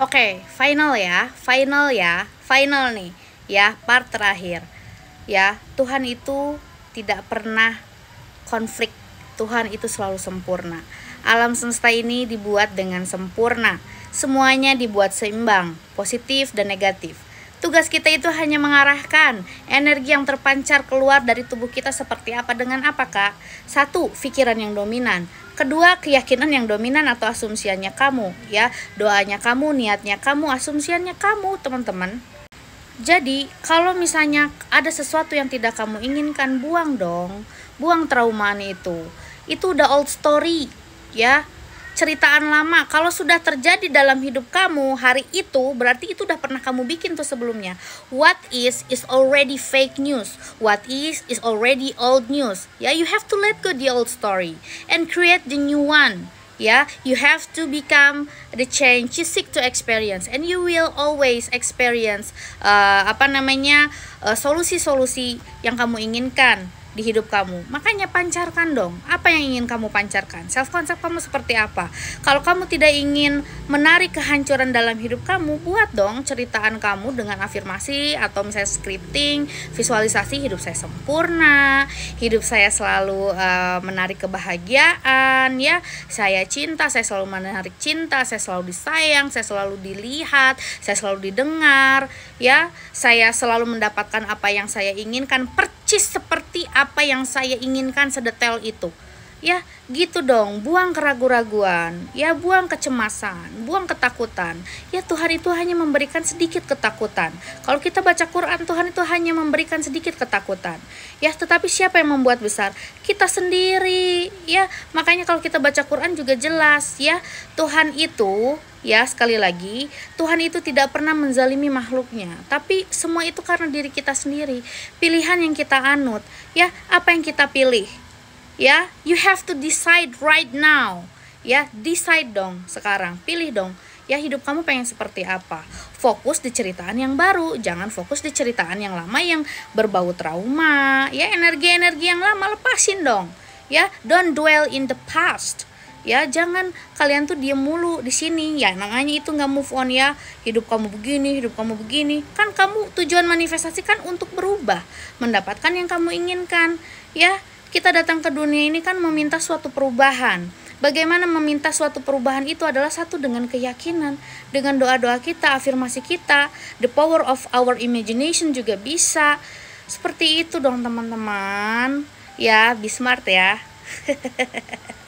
Oke, okay, final ya, final ya, final nih, ya part terakhir. Ya, Tuhan itu tidak pernah konflik. Tuhan itu selalu sempurna. Alam semesta ini dibuat dengan sempurna. Semuanya dibuat seimbang, positif dan negatif. Tugas kita itu hanya mengarahkan energi yang terpancar keluar dari tubuh kita seperti apa dengan apa, Kak? Satu, pikiran yang dominan. Kedua, keyakinan yang dominan atau asumsiannya kamu, ya. Doanya kamu, niatnya kamu, asumsiannya kamu, teman-teman. Jadi, kalau misalnya ada sesuatu yang tidak kamu inginkan, buang dong. Buang traumaan itu. Itu udah old story, ya ceritaan lama. Kalau sudah terjadi dalam hidup kamu hari itu, berarti itu udah pernah kamu bikin tuh sebelumnya. What is is already fake news. What is is already old news. Ya, yeah, you have to let go the old story and create the new one. Ya, yeah, you have to become the change you seek to experience, and you will always experience uh, apa namanya uh, solusi-solusi uh, solusi -solusi yang kamu inginkan di hidup kamu. Makanya pancarkan dong. Apa yang ingin kamu pancarkan? Self concept kamu seperti apa? Kalau kamu tidak ingin menarik kehancuran dalam hidup kamu, buat dong ceritaan kamu dengan afirmasi atau misalnya scripting, visualisasi hidup saya sempurna, hidup saya selalu uh, menarik kebahagiaan ya. Saya cinta, saya selalu menarik cinta, saya selalu disayang, saya selalu dilihat, saya selalu didengar ya. Saya selalu mendapatkan apa yang saya inginkan persis seperti apa yang saya inginkan sedetail itu. Ya, gitu dong. Buang keraguan-raguan. Ya, buang kecemasan, buang ketakutan. Ya, Tuhan itu hanya memberikan sedikit ketakutan. Kalau kita baca Quran, Tuhan itu hanya memberikan sedikit ketakutan. Ya, tetapi siapa yang membuat besar? Kita sendiri. Ya, makanya kalau kita baca Quran juga jelas ya, Tuhan itu Ya, sekali lagi, Tuhan itu tidak pernah menzalimi makhluknya, tapi semua itu karena diri kita sendiri, pilihan yang kita anut, ya, apa yang kita pilih ya you have to decide right now ya decide dong sekarang pilih dong ya hidup kamu pengen seperti apa fokus di ceritaan yang baru jangan fokus di ceritaan yang lama yang berbau trauma ya energi-energi yang lama lepasin dong ya don't dwell in the past ya jangan kalian tuh diem mulu di sini ya namanya itu nggak move on ya hidup kamu begini hidup kamu begini kan kamu tujuan manifestasi kan untuk berubah mendapatkan yang kamu inginkan ya kita datang ke dunia ini kan meminta suatu perubahan. Bagaimana meminta suatu perubahan itu adalah satu dengan keyakinan, dengan doa-doa kita, afirmasi kita, the power of our imagination juga bisa. Seperti itu dong teman-teman. Ya, be smart ya.